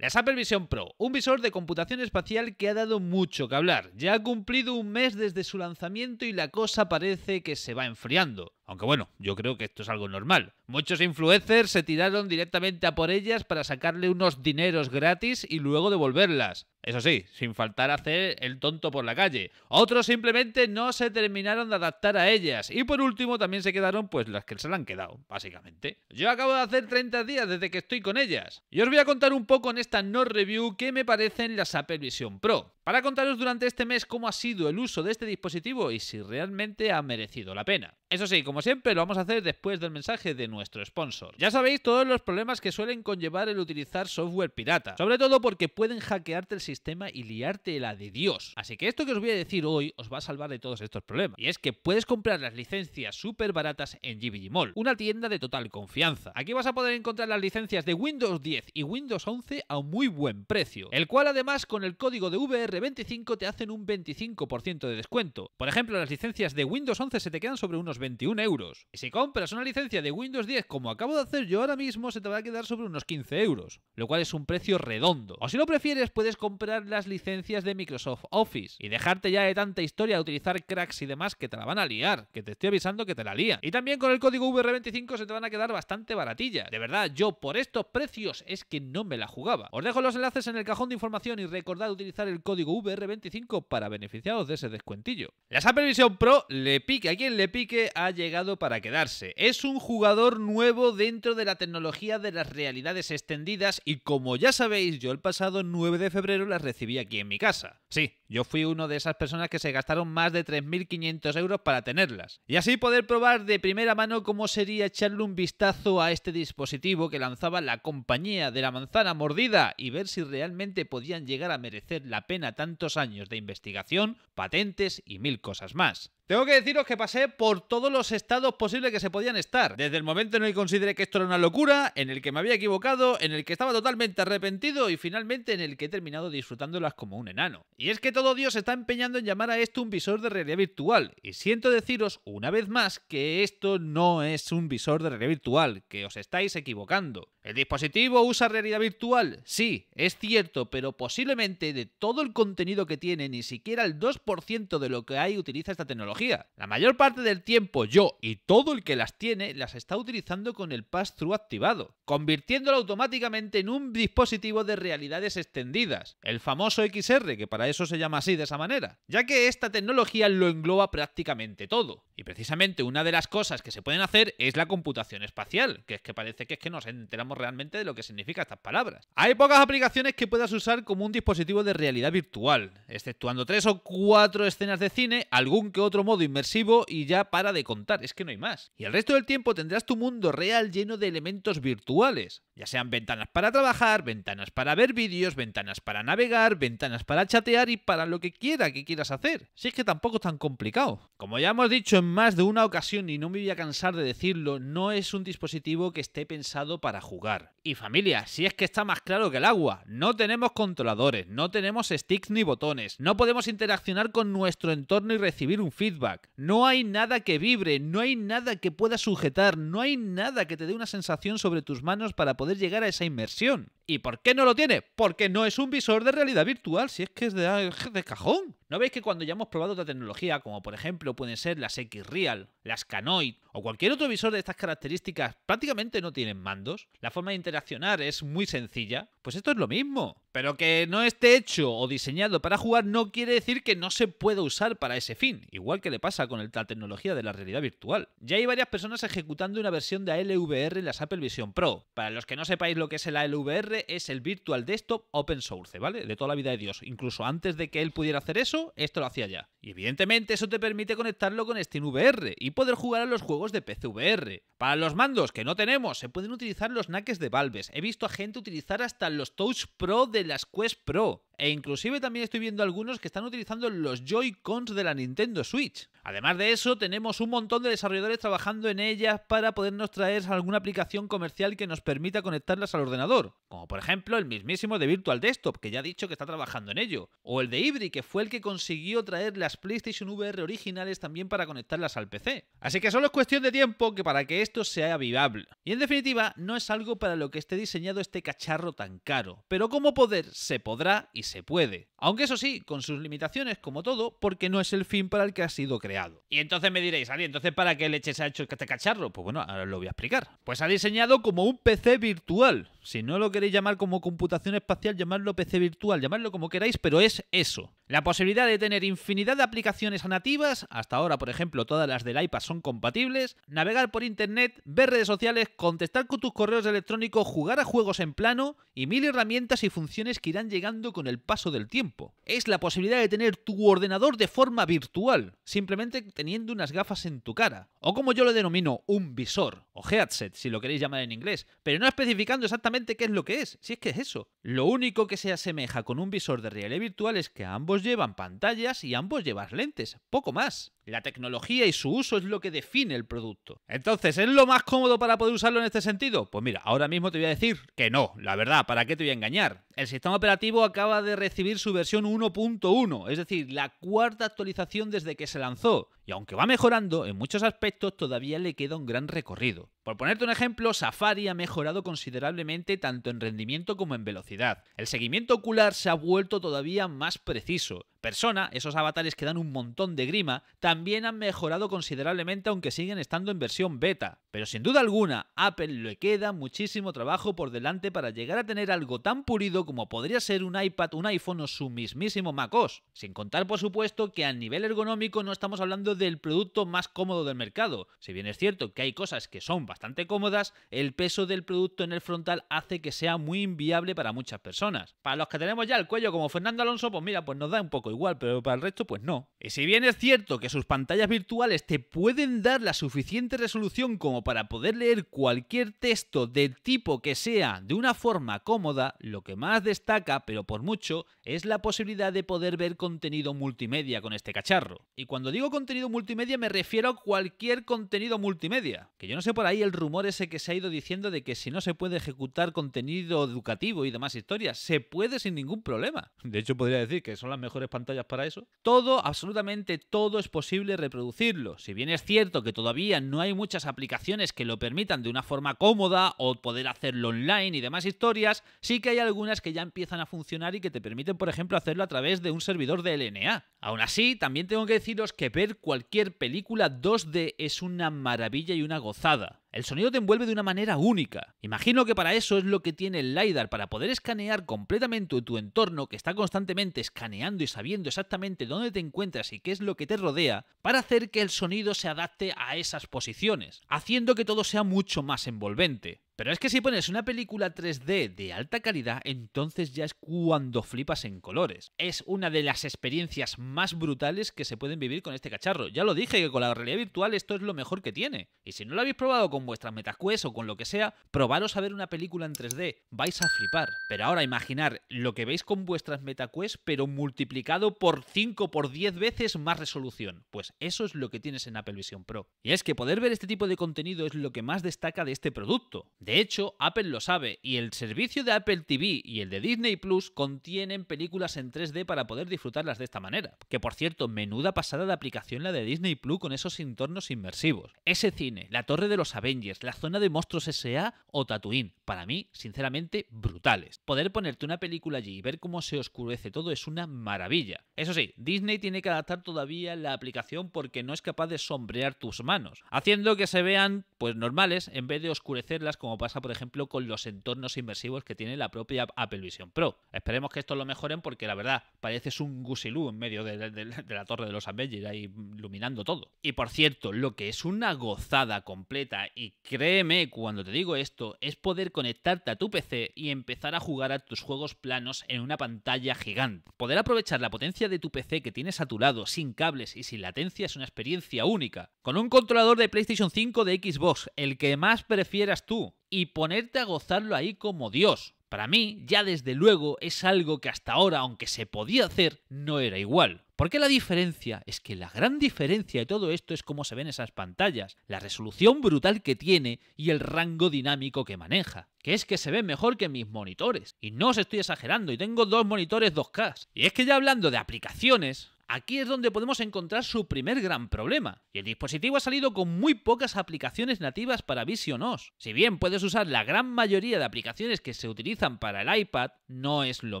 La Apple Vision Pro, un visor de computación espacial que ha dado mucho que hablar. Ya ha cumplido un mes desde su lanzamiento y la cosa parece que se va enfriando. Aunque bueno, yo creo que esto es algo normal. Muchos influencers se tiraron directamente a por ellas para sacarle unos dineros gratis y luego devolverlas. Eso sí, sin faltar hacer el tonto por la calle. Otros simplemente no se terminaron de adaptar a ellas. Y por último también se quedaron pues las que se le han quedado, básicamente. Yo acabo de hacer 30 días desde que estoy con ellas. Y os voy a contar un poco en esta no review qué me parecen las Apple Vision Pro. Para contaros durante este mes cómo ha sido el uso de este dispositivo y si realmente ha merecido la pena. Eso sí, como siempre lo vamos a hacer después del mensaje de nuestro sponsor. Ya sabéis todos los problemas que suelen conllevar el utilizar software pirata. Sobre todo porque pueden hackearte el sistema y liarte la de Dios. Así que esto que os voy a decir hoy os va a salvar de todos estos problemas. Y es que puedes comprar las licencias súper baratas en GBG Mall, una tienda de total confianza. Aquí vas a poder encontrar las licencias de Windows 10 y Windows 11 a un muy buen precio, el cual además con el código de VR25 te hacen un 25% de descuento. Por ejemplo, las licencias de Windows 11 se te quedan sobre unos 21 euros. Y si compras una licencia de Windows 10 como acabo de hacer yo ahora mismo, se te va a quedar sobre unos 15 euros, lo cual es un precio redondo. O si lo prefieres, puedes comprar las licencias de Microsoft Office y dejarte ya de tanta historia de utilizar cracks y demás que te la van a liar, que te estoy avisando que te la lía. Y también con el código VR25 se te van a quedar bastante baratilla. De verdad, yo por estos precios es que no me la jugaba. Os dejo los enlaces en el cajón de información y recordad utilizar el código VR25 para beneficiaros de ese descuentillo. La Apple Vision Pro le pique a quien le pique ha llegado para quedarse. Es un jugador nuevo dentro de la tecnología de las realidades extendidas y como ya sabéis yo el pasado 9 de febrero las recibí aquí en mi casa. Sí, yo fui uno de esas personas que se gastaron más de 3.500 euros para tenerlas. Y así poder probar de primera mano cómo sería echarle un vistazo a este dispositivo que lanzaba la compañía de la manzana mordida y ver si realmente podían llegar a merecer la pena tantos años de investigación, patentes y mil cosas más. Tengo que deciros que pasé por todos los estados posibles que se podían estar. Desde el momento en el que consideré que esto era una locura, en el que me había equivocado, en el que estaba totalmente arrepentido y finalmente en el que he terminado disfrutándolas como un enano. Y es que todo Dios está empeñando en llamar a esto un visor de realidad virtual. Y siento deciros una vez más que esto no es un visor de realidad virtual, que os estáis equivocando. ¿El dispositivo usa realidad virtual? Sí, es cierto, pero posiblemente de todo el contenido que tiene ni siquiera el 2% de lo que hay utiliza esta tecnología. La mayor parte del tiempo yo y todo el que las tiene las está utilizando con el pass-through activado, convirtiéndolo automáticamente en un dispositivo de realidades extendidas, el famoso XR, que para eso se llama así de esa manera, ya que esta tecnología lo engloba prácticamente todo. Y precisamente una de las cosas que se pueden hacer es la computación espacial, que es que parece que es que nos enteramos realmente de lo que significan estas palabras. Hay pocas aplicaciones que puedas usar como un dispositivo de realidad virtual, exceptuando tres o cuatro escenas de cine, algún que otro modo inmersivo y ya para de contar, es que no hay más. Y el resto del tiempo tendrás tu mundo real lleno de elementos virtuales, ya sean ventanas para trabajar, ventanas para ver vídeos, ventanas para navegar, ventanas para chatear y para lo que quiera que quieras hacer. Si es que tampoco es tan complicado. Como ya hemos dicho en más de una ocasión y no me voy a cansar de decirlo, no es un dispositivo que esté pensado para jugar y familia, si es que está más claro que el agua, no tenemos controladores, no tenemos sticks ni botones, no podemos interaccionar con nuestro entorno y recibir un feedback, no hay nada que vibre, no hay nada que pueda sujetar, no hay nada que te dé una sensación sobre tus manos para poder llegar a esa inmersión. ¿Y por qué no lo tiene? Porque no es un visor de realidad virtual, si es que es de, cajón. ¿No veis que cuando ya hemos probado otra tecnología, como por ejemplo pueden ser las X-Real, las Canoid o cualquier otro visor de estas características, prácticamente no tienen mandos? La forma de interaccionar es muy sencilla. Pues esto es lo mismo. Pero que no esté hecho o diseñado para jugar no quiere decir que no se pueda usar para ese fin, igual que le pasa con la tecnología de la realidad virtual. Ya hay varias personas ejecutando una versión de ALVR en las Apple Vision Pro. Para los que no sepáis lo que es el ALVR, es el Virtual Desktop Open Source, ¿vale? De toda la vida de Dios. Incluso antes de que él pudiera hacer eso, esto lo hacía ya. Y evidentemente eso te permite conectarlo con SteamVR y poder jugar a los juegos de PCVR. Para los mandos que no tenemos, se pueden utilizar los naques de Valves. He visto a gente utilizar hasta los Touch Pro de las Quest Pro. E inclusive también estoy viendo algunos que están utilizando los Joy-Cons de la Nintendo Switch. Además de eso, tenemos un montón de desarrolladores trabajando en ellas para podernos traer alguna aplicación comercial que nos permita conectarlas al ordenador. Como por ejemplo el mismísimo de Virtual Desktop, que ya ha dicho que está trabajando en ello. O el de Ibri, que fue el que consiguió traer las PlayStation VR originales también para conectarlas al PC. Así que solo es cuestión de tiempo que para que esto sea vivable. Y en definitiva, no es algo para lo que esté diseñado este cacharro tan caro. Pero como poder, se podrá y se puede. Aunque eso sí, con sus limitaciones como todo, porque no es el fin para el que ha sido creado. Y entonces me diréis, Ali, entonces ¿para qué se ha hecho este cacharro? Pues bueno, ahora lo voy a explicar. Pues ha diseñado como un PC virtual. Si no lo queréis llamar como computación espacial, llamadlo PC virtual, llamadlo como queráis, pero es eso. La posibilidad de tener infinidad de aplicaciones nativas, hasta ahora por ejemplo todas las del iPad son compatibles, navegar por internet, ver redes sociales, contestar con tus correos electrónicos, jugar a juegos en plano y mil herramientas y funciones que irán llegando con el paso del tiempo. Es la posibilidad de tener tu ordenador de forma virtual, simplemente teniendo unas gafas en tu cara, o como yo lo denomino, un visor, o headset si lo queréis llamar en inglés, pero no especificando exactamente qué es lo que es, si es que es eso. Lo único que se asemeja con un visor de realidad virtual es que ambos llevan pantallas y ambos llevan lentes, poco más. La tecnología y su uso es lo que define el producto. Entonces, ¿es lo más cómodo para poder usarlo en este sentido? Pues mira, ahora mismo te voy a decir que no, la verdad, ¿para qué te voy a engañar? El sistema operativo acaba de recibir su versión 1.1, es decir, la cuarta actualización desde que se lanzó, y aunque va mejorando, en muchos aspectos todavía le queda un gran recorrido. Por ponerte un ejemplo, Safari ha mejorado considerablemente tanto en rendimiento como en velocidad. El seguimiento ocular se ha vuelto todavía más preciso, Persona, esos avatares que dan un montón de grima, también han mejorado considerablemente aunque siguen estando en versión beta. Pero sin duda alguna, Apple le queda muchísimo trabajo por delante para llegar a tener algo tan pulido como podría ser un iPad, un iPhone o su mismísimo macOS. Sin contar, por supuesto, que a nivel ergonómico no estamos hablando del producto más cómodo del mercado. Si bien es cierto que hay cosas que son bastante cómodas, el peso del producto en el frontal hace que sea muy inviable para muchas personas. Para los que tenemos ya el cuello como Fernando Alonso, pues mira, pues nos da un poco igual, pero para el resto, pues no. Y si bien es cierto que sus pantallas virtuales te pueden dar la suficiente resolución como para poder leer cualquier texto del tipo que sea de una forma cómoda, lo que más destaca, pero por mucho, es la posibilidad de poder ver contenido multimedia con este cacharro. Y cuando digo contenido multimedia me refiero a cualquier contenido multimedia. Que yo no sé por ahí el rumor ese que se ha ido diciendo de que si no se puede ejecutar contenido educativo y demás historias, se puede sin ningún problema. De hecho podría decir que son las mejores pantallas para eso. Todo, absolutamente todo es posible reproducirlo. Si bien es cierto que todavía no hay muchas aplicaciones que lo permitan de una forma cómoda o poder hacerlo online y demás historias, sí que hay algunas que ya empiezan a funcionar y que te permiten, por ejemplo, hacerlo a través de un servidor de LNA. Aún así, también tengo que deciros que ver cualquier película 2D es una maravilla y una gozada. El sonido te envuelve de una manera única. Imagino que para eso es lo que tiene el LiDAR, para poder escanear completamente tu entorno, que está constantemente escaneando y sabiendo exactamente dónde te encuentras y qué es lo que te rodea, para hacer que el sonido se adapte a esas posiciones, haciendo que todo sea mucho más envolvente. Pero es que si pones una película 3D de alta calidad, entonces ya es cuando flipas en colores. Es una de las experiencias más brutales que se pueden vivir con este cacharro. Ya lo dije que con la realidad virtual esto es lo mejor que tiene. Y si no lo habéis probado con vuestras MetaQuest o con lo que sea, probaros a ver una película en 3D. Vais a flipar. Pero ahora imaginar lo que veis con vuestras MetaQuest, pero multiplicado por 5 por 10 veces más resolución. Pues eso es lo que tienes en Apple Vision Pro. Y es que poder ver este tipo de contenido es lo que más destaca de este producto de hecho, Apple lo sabe y el servicio de Apple TV y el de Disney Plus contienen películas en 3D para poder disfrutarlas de esta manera. Que por cierto, menuda pasada de aplicación la de Disney Plus con esos entornos inmersivos. Ese cine, la torre de los Avengers, la zona de monstruos S.A. o Tatooine, para mí, sinceramente, brutales. Poder ponerte una película allí y ver cómo se oscurece todo es una maravilla. Eso sí, Disney tiene que adaptar todavía la aplicación porque no es capaz de sombrear tus manos, haciendo que se vean pues normales en vez de oscurecerlas como pasa, por ejemplo, con los entornos inmersivos que tiene la propia Apple Vision Pro. Esperemos que esto lo mejoren porque la verdad, pareces un gusilú en medio de, la torre de los Avengers ahí iluminando todo. Y por cierto, lo que es una gozada completa, y créeme cuando te digo esto, es poder conectarte a tu PC y empezar a jugar a tus juegos planos en una pantalla gigante. Poder aprovechar la potencia de tu PC que tienes a tu lado sin cables y sin latencia es una experiencia única. Con un controlador de PlayStation 5 de Xbox, el que más prefieras tú, y ponerte a gozarlo ahí como Dios. Para mí, ya desde luego, es algo que hasta ahora, aunque se podía hacer, no era igual. Porque la diferencia es que la gran diferencia de todo esto es cómo se ven esas pantallas, la resolución brutal que tiene y el rango dinámico que maneja. Que es que se ve mejor que mis monitores. Y no os estoy exagerando, y tengo dos monitores 2K. Y es que ya hablando de aplicaciones, Aquí es donde podemos encontrar su primer gran problema, y el dispositivo ha salido con muy pocas aplicaciones nativas para Vision OS. Si bien puedes usar la gran mayoría de aplicaciones que se utilizan para el iPad, no es lo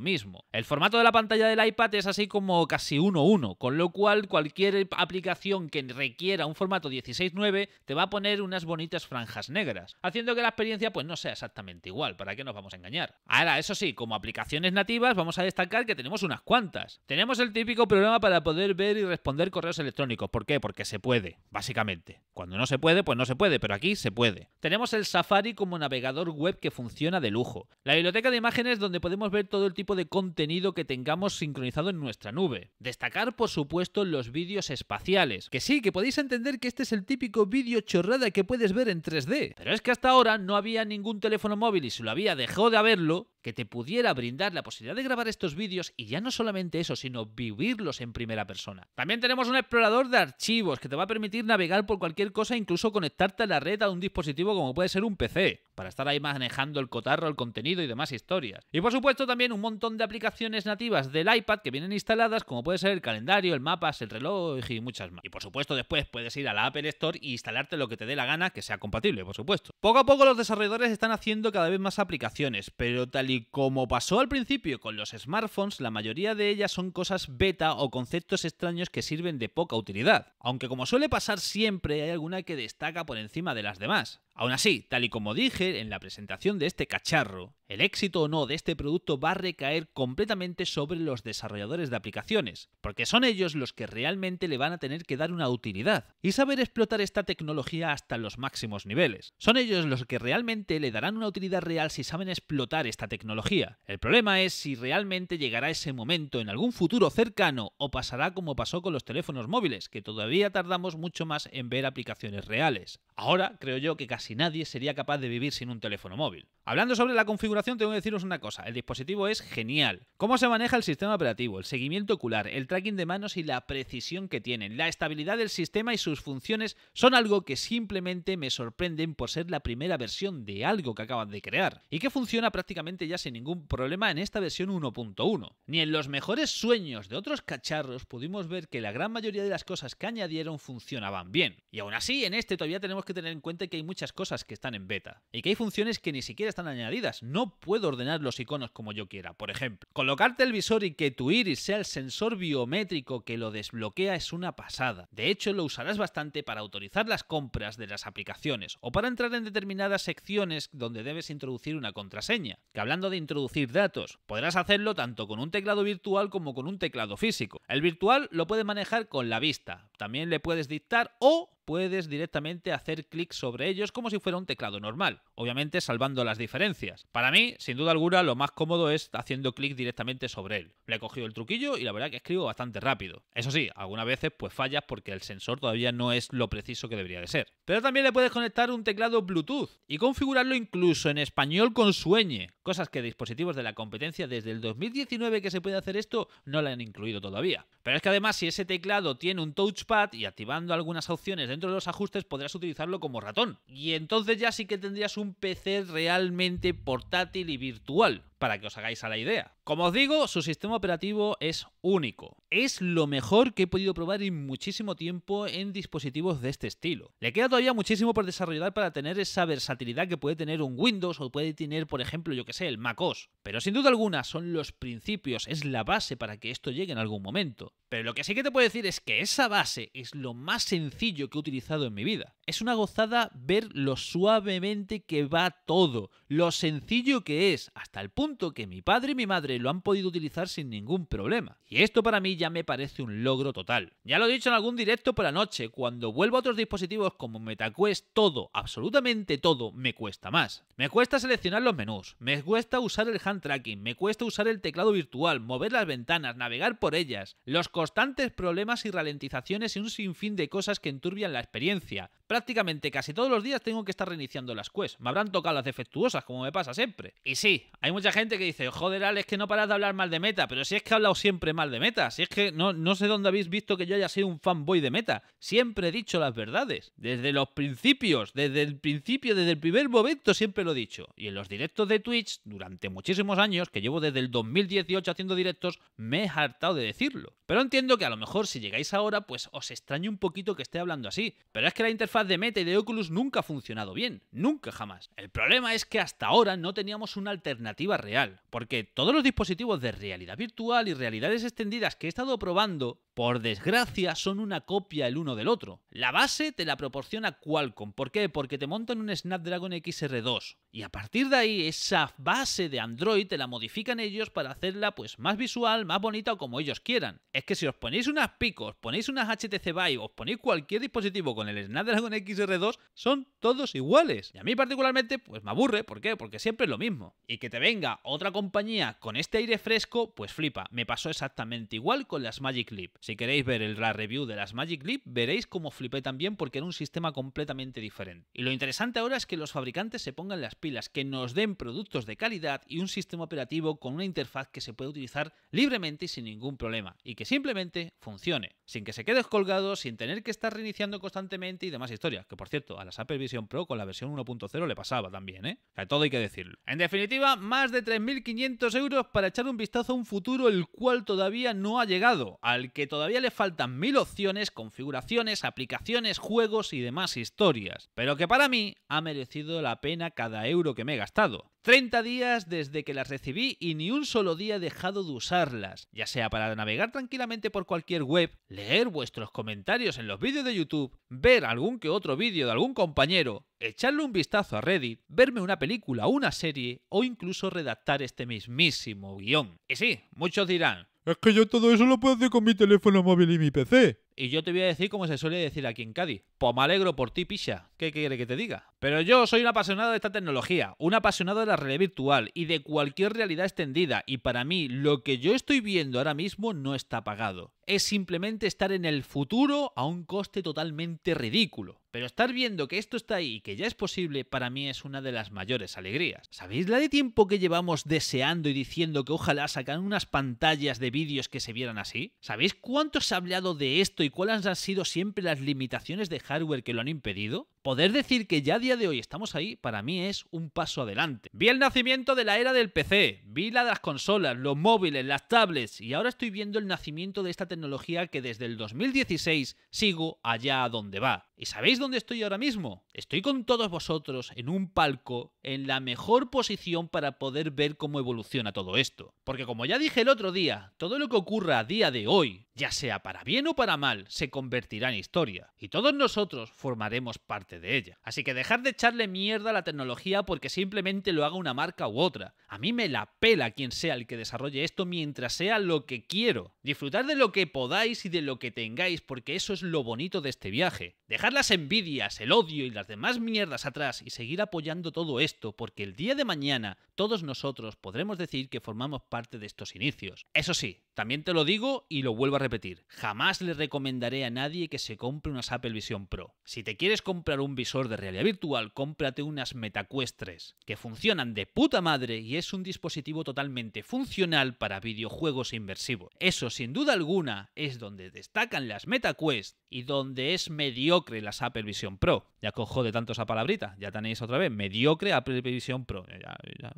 mismo. El formato de la pantalla del iPad es así como casi 1-1, con lo cual cualquier aplicación que requiera un formato 16.9 te va a poner unas bonitas franjas negras, haciendo que la experiencia pues no sea exactamente igual, ¿para qué nos vamos a engañar? Ahora, eso sí, como aplicaciones nativas vamos a destacar que tenemos unas cuantas. Tenemos el típico programa para poder ver y responder correos electrónicos, ¿por qué? Porque se puede, básicamente. Cuando no se puede, pues no se puede, pero aquí se puede. Tenemos el Safari como navegador web que funciona de lujo. La biblioteca de imágenes donde podemos ver todo el tipo de contenido que tengamos sincronizado en nuestra nube. Destacar por supuesto, los vídeos espaciales. Que sí, que podéis entender que este es el típico vídeo chorrada que puedes ver en 3D. Pero es que hasta ahora no había ningún teléfono móvil y si lo había dejó de haberlo, te pudiera brindar la posibilidad de grabar estos vídeos y ya no solamente eso, sino vivirlos en primera persona. También tenemos un explorador de archivos que te va a permitir navegar por cualquier cosa, incluso conectarte a la red a un dispositivo como puede ser un PC, para estar ahí manejando el cotarro, el contenido y demás historias. Y por supuesto también un montón de aplicaciones nativas del iPad que vienen instaladas, como puede ser el calendario, el mapas, el reloj y muchas más. Y por supuesto después puedes ir a la Apple Store e instalarte lo que te dé la gana, que sea compatible, por supuesto. Poco a poco los desarrolladores están haciendo cada vez más aplicaciones, pero tal y y como pasó al principio con los smartphones, la mayoría de ellas son cosas beta o conceptos extraños que sirven de poca utilidad. Aunque como suele pasar siempre, hay alguna que destaca por encima de las demás. Aún así, tal y como dije en la presentación de este cacharro, el éxito o no de este producto va a recaer completamente sobre los desarrolladores de aplicaciones, porque son ellos los que realmente le van a tener que dar una utilidad y saber explotar esta tecnología hasta los máximos niveles. Son ellos los que realmente le darán una utilidad real si saben explotar esta tecnología. El problema es si realmente llegará ese momento en algún futuro cercano o pasará como pasó con los teléfonos móviles, que todavía tardamos mucho más en ver aplicaciones reales. Ahora creo yo que casi y nadie sería capaz de vivir sin un teléfono móvil. Hablando sobre la configuración, tengo que deciros una cosa, el dispositivo es genial. Cómo se maneja el sistema operativo, el seguimiento ocular, el tracking de manos y la precisión que tienen, la estabilidad del sistema y sus funciones son algo que simplemente me sorprenden por ser la primera versión de algo que acaban de crear, y que funciona prácticamente ya sin ningún problema en esta versión 1.1. Ni en los mejores sueños de otros cacharros pudimos ver que la gran mayoría de las cosas que añadieron funcionaban bien. Y aún así, en este todavía tenemos que tener en cuenta que hay muchas cosas cosas que están en beta y que hay funciones que ni siquiera están añadidas. No puedo ordenar los iconos como yo quiera. Por ejemplo, colocarte el visor y que tu iris sea el sensor biométrico que lo desbloquea es una pasada. De hecho, lo usarás bastante para autorizar las compras de las aplicaciones o para entrar en determinadas secciones donde debes introducir una contraseña. Que hablando de introducir datos, podrás hacerlo tanto con un teclado virtual como con un teclado físico. El virtual lo puedes manejar con la vista, también le puedes dictar o puedes directamente hacer clic sobre ellos como si fuera un teclado normal obviamente salvando las diferencias. Para mí, sin duda alguna, lo más cómodo es haciendo clic directamente sobre él. Le he cogido el truquillo y la verdad que escribo bastante rápido. Eso sí, algunas veces pues fallas porque el sensor todavía no es lo preciso que debería de ser. Pero también le puedes conectar un teclado Bluetooth y configurarlo incluso en español con sueñe, cosas que dispositivos de la competencia desde el 2019 que se puede hacer esto no la han incluido todavía. Pero es que además si ese teclado tiene un touchpad y activando algunas opciones dentro de los ajustes podrás utilizarlo como ratón. Y entonces ya sí que tendrías un un PC realmente portátil y virtual para que os hagáis a la idea. Como os digo, su sistema operativo es único. Es lo mejor que he podido probar en muchísimo tiempo en dispositivos de este estilo. Le queda todavía muchísimo por desarrollar para tener esa versatilidad que puede tener un Windows o puede tener, por ejemplo, yo que sé, el macOS. Pero sin duda alguna son los principios, es la base para que esto llegue en algún momento. Pero lo que sí que te puedo decir es que esa base es lo más sencillo que he utilizado en mi vida. Es una gozada ver lo suavemente que va todo, lo sencillo que es, hasta el punto que mi padre y mi madre lo han podido utilizar sin ningún problema. Y esto para mí ya me parece un logro total. Ya lo he dicho en algún directo por la noche, cuando vuelvo a otros dispositivos como MetaQuest, todo, absolutamente todo, me cuesta más. Me cuesta seleccionar los menús, me cuesta usar el hand tracking, me cuesta usar el teclado virtual, mover las ventanas, navegar por ellas, los constantes problemas y ralentizaciones y un sinfín de cosas que enturbian la experiencia. Prácticamente casi todos los días tengo que estar reiniciando las quests. Me habrán tocado las defectuosas, como me pasa siempre. Y sí, hay mucha gente que dice, joder, Alex, que no paras de hablar mal de meta, pero si es que he hablado siempre mal de meta, si es que no, no sé dónde habéis visto que yo haya sido un fanboy de meta. Siempre he dicho las verdades. Desde los principios, desde el principio, desde el primer momento, siempre lo he dicho. Y en los directos de Twitch, durante muchísimos años, que llevo desde el 2018 haciendo directos, me he hartado de decirlo. Pero entiendo que a lo mejor si llegáis ahora, pues os extrañe un poquito que esté hablando así. Pero es que la interfaz de Meta y de Oculus nunca ha funcionado bien, nunca jamás. El problema es que hasta ahora no teníamos una alternativa real, porque todos los dispositivos de realidad virtual y realidades extendidas que he estado probando, por desgracia, son una copia el uno del otro. La base te la proporciona Qualcomm, ¿por qué? Porque te montan un Snapdragon XR2, y a partir de ahí, esa base de Android te la modifican ellos para hacerla pues más visual, más bonita o como ellos quieran. Es que si os ponéis unas picos, ponéis unas HTC Vive, os ponéis cualquier dispositivo con el Snapdragon XR2, son todos iguales. Y a mí particularmente, pues me aburre. ¿Por qué? Porque siempre es lo mismo. Y que te venga otra compañía con este aire fresco, pues flipa. Me pasó exactamente igual con las Magic Leap. Si queréis ver la review de las Magic Leap, veréis cómo flipé también porque era un sistema completamente diferente. Y lo interesante ahora es que los fabricantes se pongan las las que nos den productos de calidad y un sistema operativo con una interfaz que se puede utilizar libremente y sin ningún problema y que simplemente funcione sin que se quede colgado, sin tener que estar reiniciando constantemente y demás historias. Que por cierto, a la Apple Vision Pro con la versión 1.0 le pasaba también, ¿eh? todo hay que decirlo. En definitiva, más de 3.500 euros para echar un vistazo a un futuro el cual todavía no ha llegado, al que todavía le faltan mil opciones, configuraciones, aplicaciones, juegos y demás historias. Pero que para mí ha merecido la pena cada euro que me he gastado. 30 días desde que las recibí y ni un solo día he dejado de usarlas, ya sea para navegar tranquilamente por cualquier web, leer vuestros comentarios en los vídeos de YouTube, ver algún que otro vídeo de algún compañero, echarle un vistazo a Reddit, verme una película, una serie o incluso redactar este mismísimo guión. Y sí, muchos dirán, es que yo todo eso lo puedo hacer con mi teléfono móvil y mi PC. Y yo te voy a decir como se suele decir aquí en Cádiz, pues me alegro por ti, Pisha. ¿Qué quiere que te diga? Pero yo soy un apasionado de esta tecnología, un apasionado de la realidad virtual y de cualquier realidad extendida, y para mí lo que yo estoy viendo ahora mismo no está pagado. Es simplemente estar en el futuro a un coste totalmente ridículo. Pero estar viendo que esto está ahí y que ya es posible para mí es una de las mayores alegrías. ¿Sabéis la de tiempo que llevamos deseando y diciendo que ojalá sacan unas pantallas de vídeos que se vieran así? ¿Sabéis cuánto se ha hablado de esto y cuáles han sido siempre las limitaciones de hardware que lo han impedido, Poder decir que ya a día de hoy estamos ahí, para mí es un paso adelante. Vi el nacimiento de la era del PC, vi la de las consolas, los móviles, las tablets y ahora estoy viendo el nacimiento de esta tecnología que desde el 2016 sigo allá a donde va. ¿Y sabéis dónde estoy ahora mismo? Estoy con todos vosotros en un palco en la mejor posición para poder ver cómo evoluciona todo esto. Porque como ya dije el otro día, todo lo que ocurra a día de hoy, ya sea para bien o para mal, se convertirá en historia. Y todos nosotros formaremos parte de ella. Así que dejar de echarle mierda a la tecnología porque simplemente lo haga una marca u otra. A mí me la pela quien sea el que desarrolle esto mientras sea lo que quiero. Disfrutar de lo que podáis y de lo que tengáis porque eso es lo bonito de este viaje. Dejar las envidias, el odio y las demás mierdas atrás y seguir apoyando todo esto porque el día de mañana todos nosotros podremos decir que formamos parte de estos inicios. Eso sí, también te lo digo y lo vuelvo a repetir, jamás le recomendaré a nadie que se compre unas Apple Vision Pro. Si te quieres comprar un visor de realidad virtual, cómprate unas MetaQuest 3, que funcionan de puta madre y es un dispositivo totalmente funcional para videojuegos inversivos. Eso sin duda alguna es donde destacan las MetaQuest y donde es mediocre las Apple Vision Pro. Ya cojo de tanto esa palabrita, ya tenéis otra vez, mediocre Apple Vision Pro. Ya,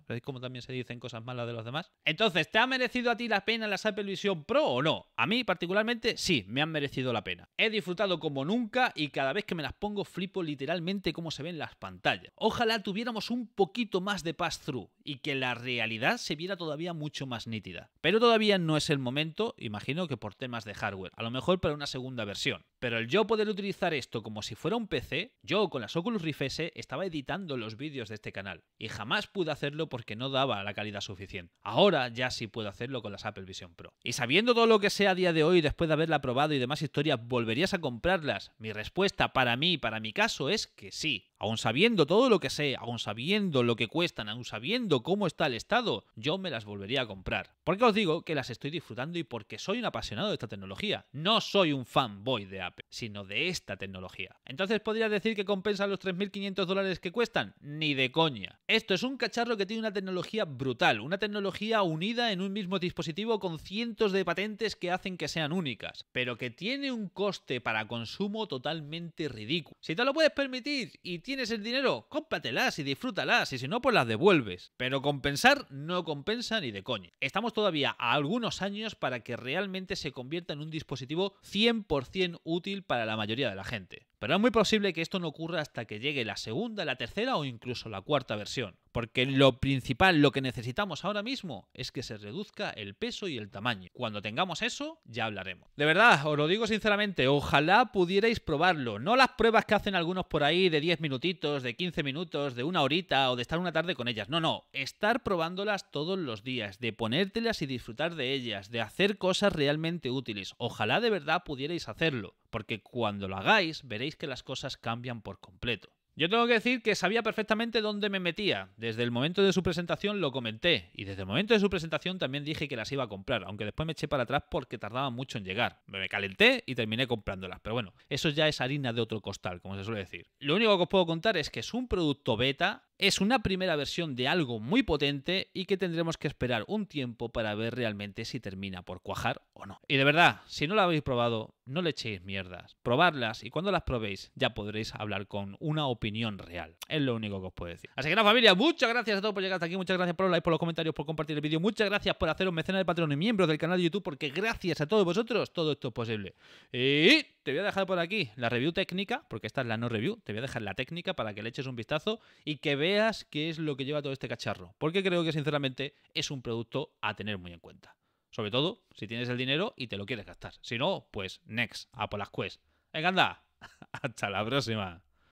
¿Veis cómo también se dicen cosas malas de los demás? Entonces, ¿te ha merecido a ti la pena las Apple Vision Pro o no? A mí particularmente sí, me han merecido la pena. He disfrutado como nunca y cada vez que me las pongo flipo literalmente cómo se ven las pantallas. Ojalá tuviéramos un poquito más de pass-through y que la realidad se viera todavía mucho más nítida. Pero todavía no es el momento, imagino que por temas de hardware, a lo mejor para una segunda versión. Pero el yo poder utilizar esto como si fuera un PC, yo con las Oculus Rift S estaba editando los vídeos de este canal y jamás pude hacerlo porque no daba la calidad suficiente. Ahora ya sí puedo hacerlo con las Apple Vision Pro. Y sabiendo todo lo que sea a día de hoy, después de haberla probado y demás historias, ¿volverías a comprarlas? Mi respuesta para mí, para mi caso, eso es que sí, Aún sabiendo todo lo que sé, aún sabiendo lo que cuestan, aún sabiendo cómo está el estado, yo me las volvería a comprar. Porque os digo que las estoy disfrutando y porque soy un apasionado de esta tecnología. No soy un fanboy de Apple, sino de esta tecnología. Entonces, ¿podrías decir que compensa los 3.500 dólares que cuestan? Ni de coña. Esto es un cacharro que tiene una tecnología brutal, una tecnología unida en un mismo dispositivo con cientos de patentes que hacen que sean únicas, pero que tiene un coste para consumo totalmente ridículo. Si te lo puedes permitir y ¿Tienes el dinero? Cómpratelas y disfrútalas, y si no, pues las devuelves. Pero compensar no compensa ni de coña. Estamos todavía a algunos años para que realmente se convierta en un dispositivo 100% útil para la mayoría de la gente. Pero es muy posible que esto no ocurra hasta que llegue la segunda, la tercera o incluso la cuarta versión. Porque lo principal, lo que necesitamos ahora mismo es que se reduzca el peso y el tamaño. Cuando tengamos eso, ya hablaremos. De verdad, os lo digo sinceramente, ojalá pudierais probarlo. No las pruebas que hacen algunos por ahí de 10 minutitos, de 15 minutos, de una horita o de estar una tarde con ellas. No, no, estar probándolas todos los días, de ponértelas y disfrutar de ellas, de hacer cosas realmente útiles. Ojalá de verdad pudierais hacerlo, porque cuando lo hagáis veréis que las cosas cambian por completo. Yo tengo que decir que sabía perfectamente dónde me metía. Desde el momento de su presentación lo comenté y desde el momento de su presentación también dije que las iba a comprar, aunque después me eché para atrás porque tardaba mucho en llegar. Me calenté y terminé comprándolas, pero bueno, eso ya es harina de otro costal, como se suele decir. Lo único que os puedo contar es que es un producto beta es una primera versión de algo muy potente y que tendremos que esperar un tiempo para ver realmente si termina por cuajar o no. Y de verdad, si no la habéis probado, no le echéis mierdas. Probadlas y cuando las probéis ya podréis hablar con una opinión real. Es lo único que os puedo decir. Así que la familia, muchas gracias a todos por llegar hasta aquí. Muchas gracias por los likes, por los comentarios, por compartir el vídeo. Muchas gracias por haceros mecenas de Patreon y miembros del canal de YouTube porque gracias a todos vosotros todo esto es posible. Y te voy a dejar por aquí la review técnica, porque esta es la no review, te voy a dejar la técnica para que le eches un vistazo y que veas qué es lo que lleva todo este cacharro, porque creo que sinceramente es un producto a tener muy en cuenta. Sobre todo si tienes el dinero y te lo quieres gastar. Si no, pues next, a por las quest. Venga, anda. Hasta la próxima.